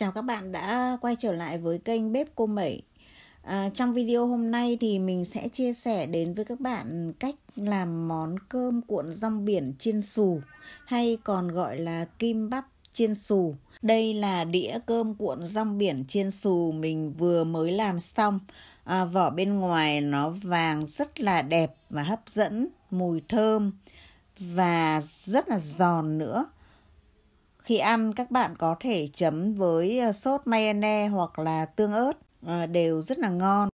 Chào các bạn đã quay trở lại với kênh Bếp Cô Mẩy à, Trong video hôm nay thì mình sẽ chia sẻ đến với các bạn cách làm món cơm cuộn rong biển chiên xù Hay còn gọi là kim bắp chiên xù Đây là đĩa cơm cuộn rong biển chiên xù mình vừa mới làm xong à, Vỏ bên ngoài nó vàng rất là đẹp và hấp dẫn, mùi thơm và rất là giòn nữa khi ăn các bạn có thể chấm với ờ, sốt mayonnaise hoặc là tương ớt ờ, đều rất là ngon.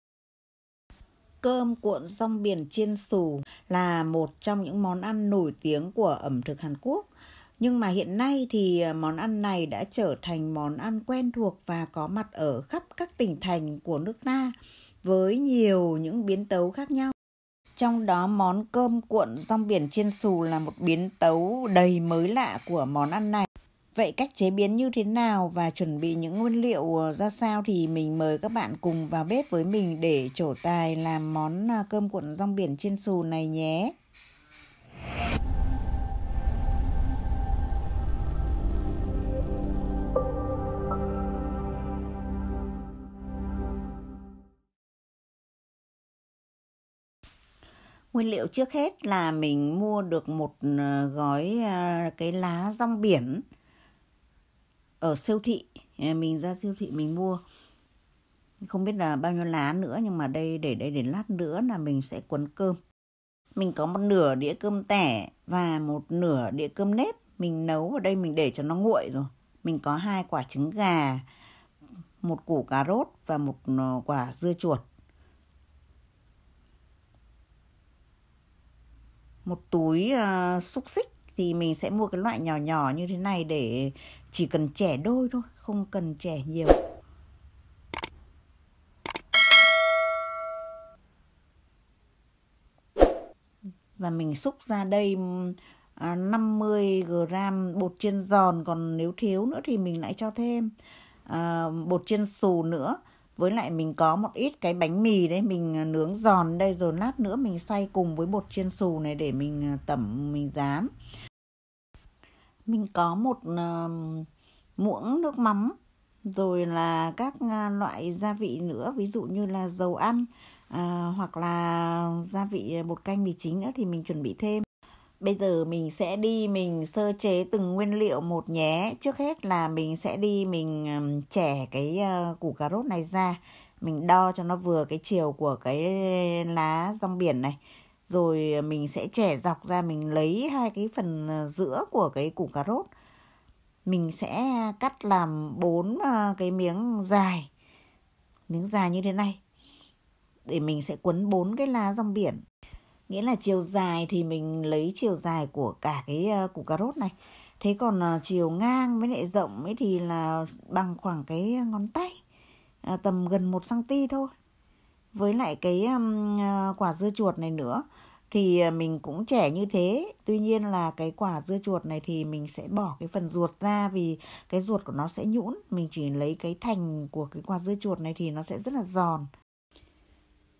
Cơm cuộn rong biển chiên xù là một trong những món ăn nổi tiếng của ẩm thực Hàn Quốc. Nhưng mà hiện nay thì ờ, món ăn này đã trở thành món ăn quen thuộc và có mặt ở khắp các tỉnh thành của nước ta với nhiều những biến tấu khác nhau. Trong đó món cơm cuộn rong biển chiên xù là một biến tấu đầy mới lạ của món ăn này. Vậy cách chế biến như thế nào và chuẩn bị những nguyên liệu ờ, ra sao thì mình mời các bạn cùng vào bếp với mình để trổ tài làm món à, cơm cuộn rong biển chiên xù này nhé. Nguyên liệu trước hết là mình mua được một ờ, gói à, cái lá rong biển ở siêu thị mình ra siêu thị mình mua không biết là bao nhiêu lá nữa nhưng mà đây để đây để lát nữa là mình sẽ cuốn cơm mình có một nửa đĩa cơm tẻ và một nửa đĩa cơm nếp mình nấu ở đây mình để cho nó nguội rồi mình có hai quả trứng gà một củ cà rốt và một ờ, quả dưa chuột một túi uh, xúc xích thì mình sẽ mua cái loại nhỏ nhỏ như thế này để chỉ cần trẻ đôi thôi không cần trẻ nhiều và mình xúc ra đây 50 à, g bột chiên giòn còn nếu thiếu nữa thì mình lại cho thêm à, bột chiên xù nữa với lại mình có một ít cái bánh mì đấy mình nướng giòn đây rồi lát nữa mình xay cùng với bột chiên xù này để mình à, tẩm mình dán mình có một uh, muỗng nước mắm rồi là các uh, loại gia vị nữa ví dụ như là dầu ăn à, hoặc là gia vị bột canh mì chính nữa thì mình chuẩn bị thêm bây giờ mình sẽ đi mình sơ chế từng nguyên liệu một nhé trước hết là mình sẽ đi mình um, chẻ cái uh, củ cà rốt này ra mình đo cho nó vừa cái chiều của cái lá rong biển này rồi à, mình sẽ chẻ dọc ra mình lấy hai cái phần à, giữa của cái củ cà rốt mình sẽ cắt làm bốn à, cái miếng dài miếng dài như thế này để mình sẽ quấn bốn cái lá rong biển nghĩa là chiều dài thì mình lấy chiều dài của cả cái củ cà rốt này thế còn chiều ngang với lại rộng ấy thì là bằng khoảng cái ngón tay à, tầm gần 1 cm thôi với lại cái ờ, quả dưa chuột này nữa thì ờ, mình cũng trẻ như thế tuy nhiên là cái quả dưa chuột này thì mình sẽ bỏ cái phần ruột ra vì cái ruột của nó sẽ nhũn mình chỉ lấy cái thành của cái quả dưa chuột này thì nó sẽ rất là giòn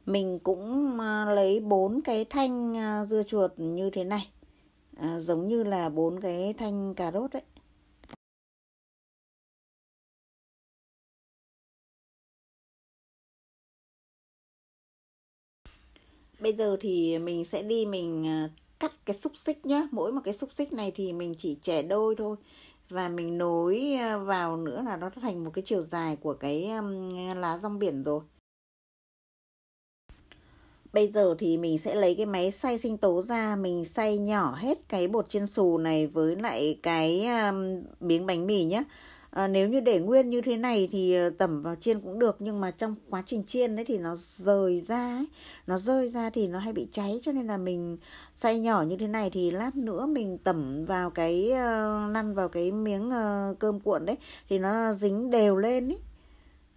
mình cũng ờ, lấy bốn cái thanh dưa chuột như thế này à, giống như là bốn cái thanh cà rốt đấy bây giờ thì mình sẽ đi mình à, cắt cái xúc xích nhá mỗi một cái xúc xích này thì mình chỉ trẻ đôi thôi và mình nối à, vào nữa là nó thành một cái chiều dài của cái lá rong biển rồi bây giờ thì mình sẽ lấy cái máy xay sinh tố ra mình xay nhỏ hết cái bột chiên xù này với lại cái miếng bánh mì nhé à, nếu như để nguyên như thế này thì ờ, tẩm vào chiên cũng được nhưng mà trong quá trình chiên đấy thì nó rời ra ấy. nó rơi ra thì nó hay bị cháy cho nên là mình xay nhỏ như thế này thì lát nữa mình tẩm vào cái ờ, lăn vào cái miếng cơm cuộn đấy thì nó dính đều lên ấy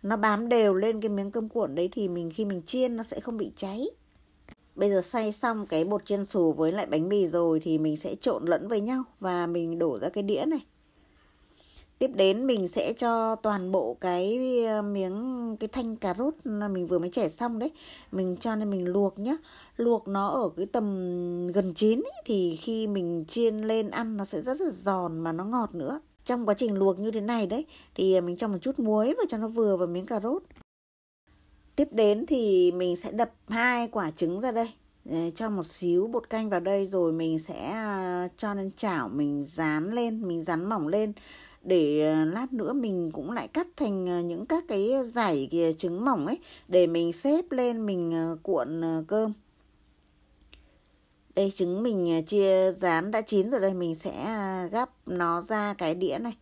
nó bám đều lên cái miếng cơm cuộn đấy thì mình khi mình chiên nó sẽ không bị cháy bây giờ xay xong cái bột chiên xù với lại bánh mì rồi thì mình sẽ trộn lẫn với nhau và mình đổ ra cái đĩa này tiếp đến mình sẽ cho toàn bộ cái ờ, miếng cái thanh cà rốt mình vừa mới chẻ xong đấy mình cho nên mình luộc nhá luộc nó ở cái tầm gần chín ấy, thì khi mình chiên lên ăn nó sẽ rất là giòn mà nó ngọt nữa trong quá trình luộc như thế này đấy thì ờ, mình cho một chút muối vào cho nó vừa vào miếng cà rốt tiếp đến thì mình sẽ đập hai quả trứng ra đây ờ, cho một xíu bột canh vào đây rồi mình sẽ cho lên chảo mình dán lên mình dán mỏng lên để ờ, lát nữa mình cũng lại cắt thành ờ, những các cái giải ờ, trứng mỏng ấy để mình xếp lên mình cuộn cơm đây trứng mình chia rán đã chín rồi đây mình sẽ gắp nó ra cái đĩa này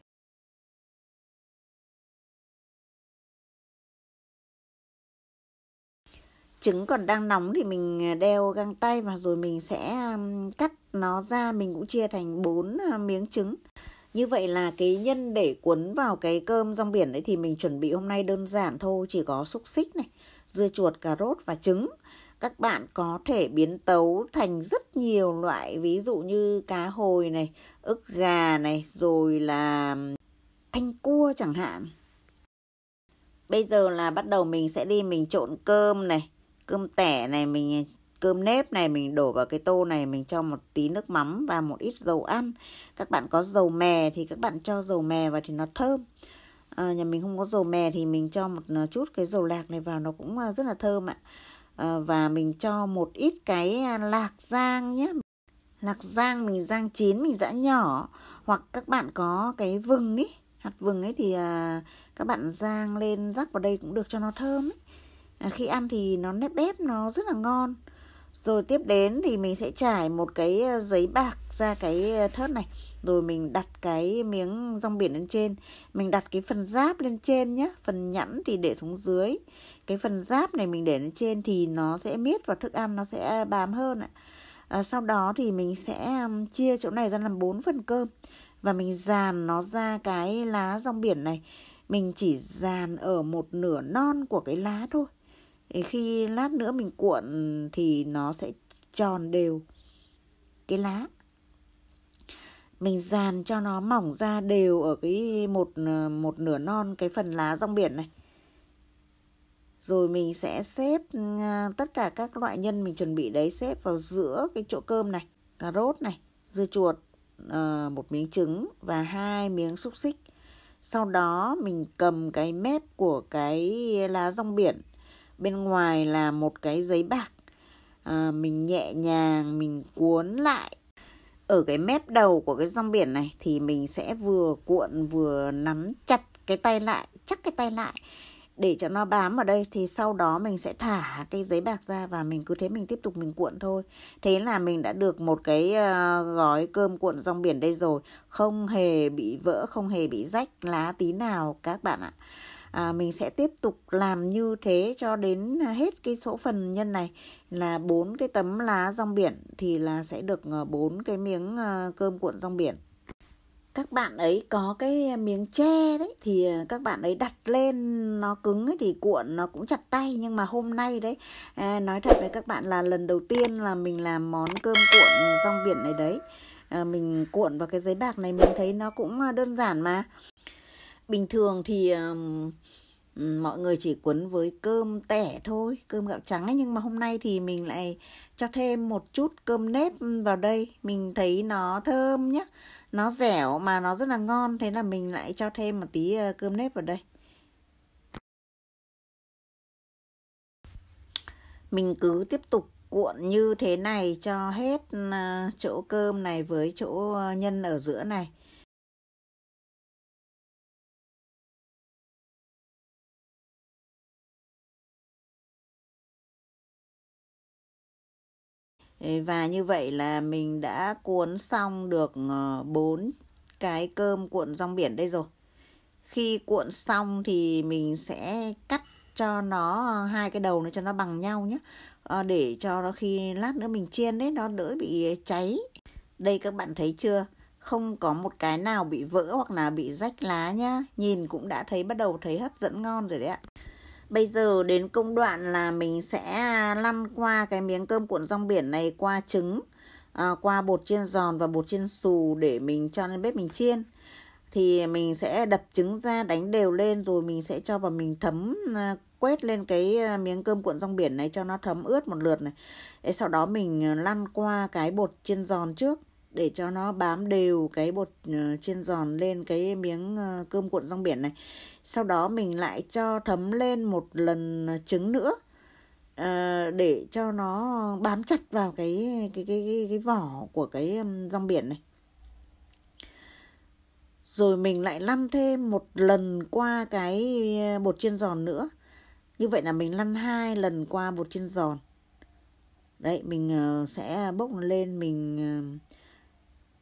trứng còn đang nóng thì mình đeo găng tay và rồi mình sẽ cắt nó ra mình cũng chia thành 4 miếng trứng như vậy là cái nhân để cuốn vào cái cơm rong biển đấy thì mình chuẩn bị hôm nay đơn giản thôi, chỉ có xúc xích này, dưa chuột, cà rốt và trứng. Các bạn có thể biến tấu thành rất nhiều loại, ví dụ như cá hồi này, ức gà này, rồi là thanh cua chẳng hạn. Bây giờ là bắt đầu mình sẽ đi mình trộn cơm này, cơm tẻ này mình cơm nếp này mình đổ vào cái tô này mình cho một tí nước mắm và một ít dầu ăn các bạn có dầu mè thì các bạn cho dầu mè vào thì nó thơm à, nhà mình không có dầu mè thì mình cho một à, chút cái dầu lạc này vào nó cũng à, rất là thơm ạ à, và mình cho một ít cái à, lạc rang nhé lạc rang mình rang chín mình giã nhỏ hoặc các bạn có cái vừng ấy hạt vừng ấy thì à, các bạn rang lên rắc vào đây cũng được cho nó thơm ấy. À, khi ăn thì nó nếp bếp nó rất là ngon rồi tiếp đến thì mình sẽ trải một cái ờ, giấy bạc ra cái ờ, thớt này rồi mình đặt cái miếng rong biển lên trên mình đặt cái phần giáp lên trên nhé phần nhẵn thì để xuống dưới cái phần giáp này mình để lên trên thì nó sẽ miết vào thức ăn nó sẽ bám hơn ạ à, sau đó thì mình sẽ chia chỗ này ra làm bốn phần cơm và mình dàn nó ra cái lá rong biển này mình chỉ dàn ở một nửa non của cái lá thôi khi lát nữa mình cuộn thì nó sẽ tròn đều cái lá mình dàn cho nó mỏng ra đều ở cái một một nửa non cái phần lá rong biển này rồi mình sẽ xếp à, tất cả các loại nhân mình chuẩn bị đấy xếp vào giữa cái chỗ cơm này cà rốt này dưa chuột à, một miếng trứng và hai miếng xúc xích sau đó mình cầm cái mép của cái lá rong biển bên ngoài là một cái giấy bạc à, mình nhẹ nhàng mình cuốn lại ở cái mép đầu của cái rong biển này thì mình sẽ vừa cuộn vừa nắm chặt cái tay lại chắc cái tay lại để cho nó bám ở đây thì sau đó mình sẽ thả cái giấy bạc ra và mình cứ thế mình tiếp tục mình cuộn thôi thế là mình đã được một cái ờ, gói cơm cuộn rong biển đây rồi không hề bị vỡ không hề bị rách lá tí nào các bạn ạ à, mình sẽ tiếp tục làm như thế cho đến à, hết cái số phần nhân này là bốn cái tấm lá rong biển thì là sẽ được ờ, bốn cái miếng ờ, cơm cuộn rong biển các bạn ấy có cái miếng tre đấy thì ờ, các bạn ấy đặt lên nó cứng ấy thì cuộn nó cũng chặt tay nhưng mà hôm nay đấy à, nói thật với các bạn là lần đầu tiên là mình làm món cơm cuộn rong biển này đấy mình cuộn vào cái giấy bạc này mình thấy nó cũng đơn giản mà bình thường thì um, mọi người chỉ cuốn với cơm tẻ thôi cơm gạo trắng ấy nhưng mà hôm nay thì mình lại cho thêm một chút cơm nếp vào đây mình thấy nó thơm nhá nó dẻo mà nó rất là ngon thế là mình lại cho thêm một tí ờ, cơm nếp vào đây mình cứ tiếp tục cuộn như thế này cho hết ờ, chỗ cơm này với chỗ ờ, nhân ở giữa này Và như vậy là mình đã cuốn xong được 4 ờ, cái cơm cuộn rong biển đây rồi. Khi cuộn xong thì mình sẽ cắt cho nó ờ, hai cái đầu nó cho nó bằng nhau nhé. Ờ, để cho nó khi lát nữa mình chiên đấy nó đỡ bị cháy. Đây các bạn thấy chưa? Không có một cái nào bị vỡ hoặc là bị rách lá nhá. Nhìn cũng đã thấy bắt đầu thấy hấp dẫn ngon rồi đấy ạ. Bây giờ đến công đoạn là mình sẽ à, lăn qua cái miếng cơm cuộn rong biển này qua trứng, à, qua bột chiên giòn và bột chiên xù để mình cho lên bếp mình chiên. Thì mình sẽ đập trứng ra đánh đều lên rồi mình sẽ cho vào mình thấm à, quét lên cái à, miếng cơm cuộn rong biển này cho nó thấm ướt một lượt này. sau đó mình lăn qua cái bột chiên giòn trước để cho nó bám đều cái bột ờ, chiên giòn lên cái miếng ờ, cơm cuộn rong biển này sau đó mình lại cho thấm lên một lần trứng nữa ờ, để cho nó bám chặt vào cái cái cái cái, cái vỏ của cái rong biển này rồi mình lại lăn thêm một lần qua cái bột chiên giòn nữa như vậy là mình lăn hai lần qua bột chiên giòn đấy mình sẽ bốc lên mình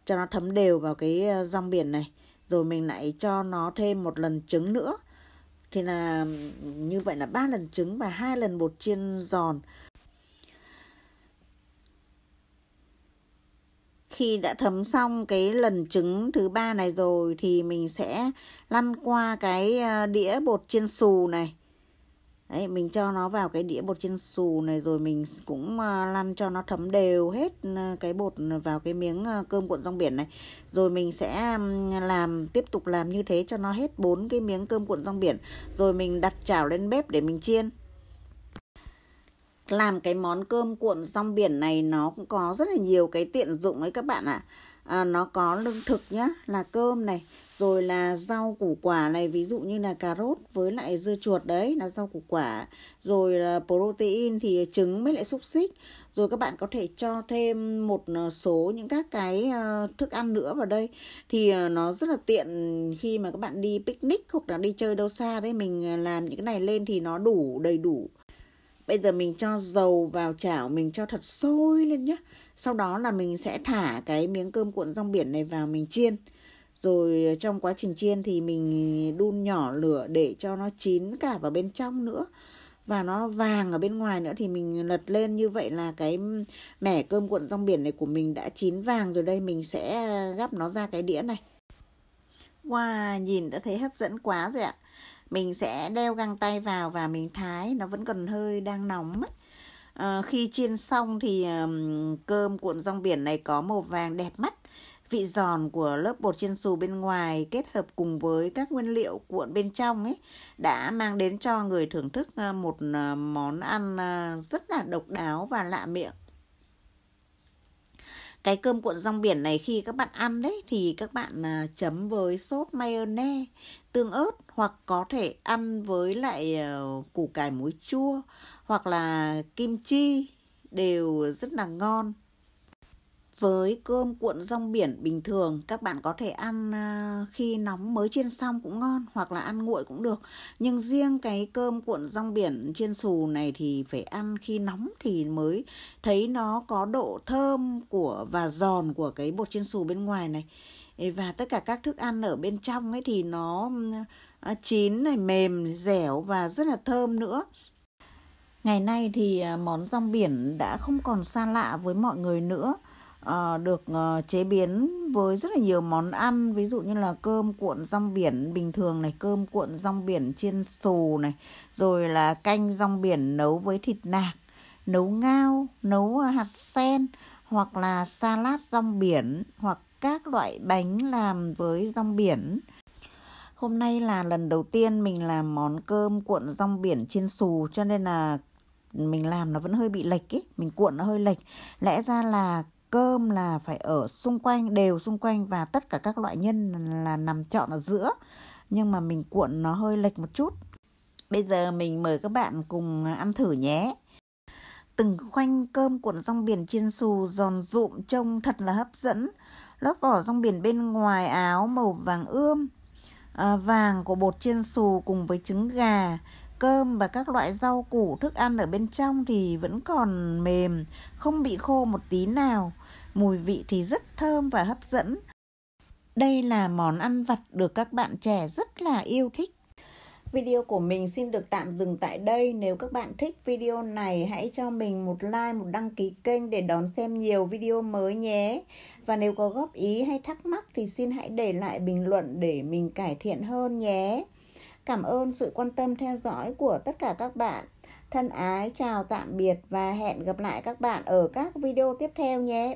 cho nó thấm đều vào cái ờ, rong biển này rồi mình lại cho nó thêm một lần trứng nữa thì là như vậy là ba lần trứng và hai lần bột chiên giòn khi đã thấm xong cái lần trứng thứ ba này rồi thì mình sẽ lăn qua cái ờ, đĩa bột chiên xù này Đấy, mình cho nó vào cái đĩa bột chiên xù này rồi mình cũng ờ, lăn cho nó thấm đều hết ờ, cái bột vào cái miếng ờ, cơm cuộn rong biển này rồi mình sẽ làm tiếp tục làm như thế cho nó hết bốn cái miếng cơm cuộn rong biển rồi mình đặt chảo lên bếp để mình chiên làm cái món cơm cuộn rong biển này nó cũng có rất là nhiều cái tiện dụng ấy các bạn ạ à. à, nó có lương thực nhá là cơm này rồi là rau củ quả này ví dụ như là cà rốt với lại dưa chuột đấy là rau củ quả rồi là protein thì trứng với lại xúc xích rồi các bạn có thể cho thêm một ờ, số những các cái ờ, thức ăn nữa vào đây thì ờ, nó rất là tiện khi mà các bạn đi picnic hoặc là đi chơi đâu xa đấy mình làm những cái này lên thì nó đủ đầy đủ Bây giờ mình cho dầu vào chảo mình cho thật sôi lên nhé. Sau đó là mình sẽ thả cái miếng cơm cuộn rong biển này vào mình chiên rồi ờ, trong quá trình chiên thì mình đun nhỏ lửa để cho nó chín cả vào bên trong nữa và nó vàng ở bên ngoài nữa thì mình lật lên như vậy là cái mẻ cơm cuộn rong biển này của mình đã chín vàng rồi đây mình sẽ ờ, gắp nó ra cái đĩa này Wow, nhìn đã thấy hấp dẫn quá rồi ạ Mình sẽ đeo găng tay vào và mình thái Nó vẫn còn hơi đang nóng À, Khi chiên xong thì cơm cuộn rong biển này có màu vàng đẹp mắt vị giòn của lớp bột chiên xù bên ngoài kết hợp cùng với các nguyên liệu cuộn bên trong ấy đã mang đến cho người thưởng thức ờ, một ờ, món ăn ờ, rất là độc đáo và lạ miệng. Cái cơm cuộn rong biển này khi các bạn ăn đấy thì các bạn chấm với sốt mayonnaise, tương ớt hoặc có thể ăn với lại củ cải muối chua hoặc là kim chi đều rất là ngon với cơm cuộn rong biển bình thường các bạn có thể ăn à, khi nóng mới chiên xong cũng ngon hoặc là ăn nguội cũng được nhưng riêng cái cơm cuộn rong biển chiên xù này thì phải ăn khi nóng thì mới thấy nó có độ thơm của và giòn của cái bột chiên xù bên ngoài này và tất cả các thức ăn ở bên trong ấy thì nó à, chín này mềm dẻo và rất là thơm nữa ngày nay thì à, món rong biển đã không còn xa lạ với mọi người nữa Ờ, được ờ, chế biến với rất là nhiều món ăn ví dụ như là cơm cuộn rong biển bình thường này cơm cuộn rong biển chiên xù này rồi là canh rong biển nấu với thịt nạc nấu ngao nấu ờ, hạt sen hoặc là salad rong biển hoặc các loại bánh làm với rong biển Hôm nay là lần đầu tiên mình làm món cơm cuộn rong biển chiên xù cho nên là mình làm nó vẫn hơi bị lệch ý, mình cuộn nó hơi lệch. Lẽ ra là cơm là phải ở xung quanh đều xung quanh và tất cả các loại nhân là nằm trọn ở giữa nhưng mà mình cuộn nó hơi lệch một chút bây giờ mình mời các bạn cùng ăn thử nhé từng khoanh cơm cuộn rong biển chiên xù giòn rụm trông thật là hấp dẫn lớp vỏ rong biển bên ngoài áo màu vàng ươm à, vàng của bột chiên xù cùng với trứng gà cơm và các loại rau củ thức ăn ở bên trong thì vẫn còn mềm không bị khô một tí nào mùi vị thì rất thơm và hấp dẫn. Đây là món ăn vặt được các bạn trẻ rất là yêu thích. Video của mình xin được tạm dừng tại đây. Nếu các bạn thích video này, hãy cho mình một like, một đăng ký kênh để đón xem nhiều video mới nhé. Và nếu có góp ý hay thắc mắc thì xin hãy để lại bình luận để mình cải thiện hơn nhé. Cảm ơn sự quan tâm theo dõi của tất cả các bạn. Thân ái, chào tạm biệt và hẹn gặp lại các bạn ở các video tiếp theo nhé.